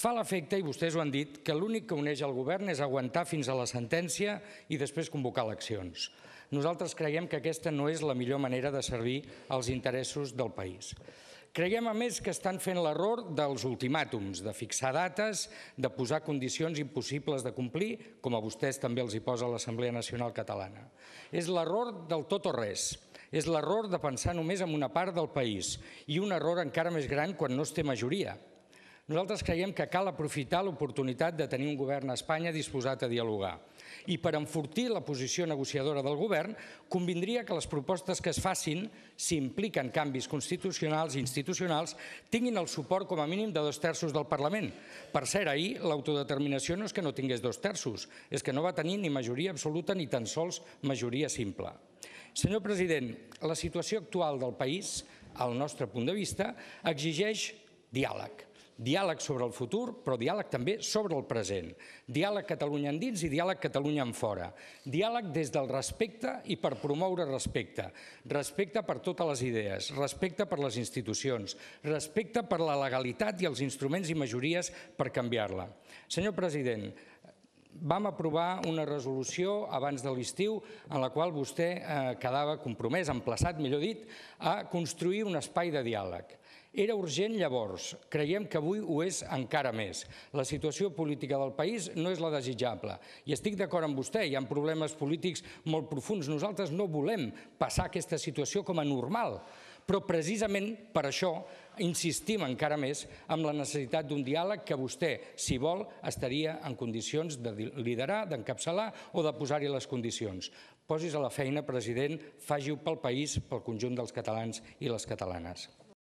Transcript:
Fa l'efecte, i vostès ho han dit, que l'únic que uneix el govern és aguantar fins a la sentència i després convocar eleccions. Nosaltres creiem que aquesta no és la millor manera de servir els interessos del país. Creiem, a més, que estan fent l'error dels ultimàtums, de fixar dates, de posar condicions impossibles de complir, com a vostès també els hi posa l'Assemblea Nacional Catalana. És l'error del tot o res, és l'error de pensar només en una part del país i un error encara més gran quan no es té majoria, nosaltres creiem que cal aprofitar l'oportunitat de tenir un govern a Espanya disposat a dialogar. I per enfortir la posició negociadora del govern, convindria que les propostes que es facin, si impliquen canvis constitucionals i institucionals, tinguin el suport com a mínim de dos terços del Parlament. Per cert, ahir l'autodeterminació no és que no tingués dos terços, és que no va tenir ni majoria absoluta ni tan sols majoria simple. Senyor president, la situació actual del país, al nostre punt de vista, exigeix diàleg diàleg sobre el futur, però diàleg també sobre el present. Diàleg Catalunya endins i diàleg Catalunya en fora. Diàleg des del respecte i per promoure respecte. Respecte per totes les idees, respecte per les institucions, respecte per la legalitat i els instruments i majories per canviar-la. Senyor president, vam aprovar una resolució abans de l'estiu en la qual vostè eh, quedava compromès, emplaçat, millor dit, a construir un espai de diàleg. Era urgent llavors, creiem que avui ho és encara més. La situació política del país no és la desitjable i estic d'acord amb vostè, hi ha problemes polítics molt profuns. Nosaltres no volem passar aquesta situació com a normal, però precisament per això insistim encara més en la necessitat d'un diàleg que vostè, si vol, estaria en condicions de liderar, d'encapçalar o de posar-hi les condicions. Posis a la feina, president, faci-ho pel país, pel conjunt dels catalans i les catalanes.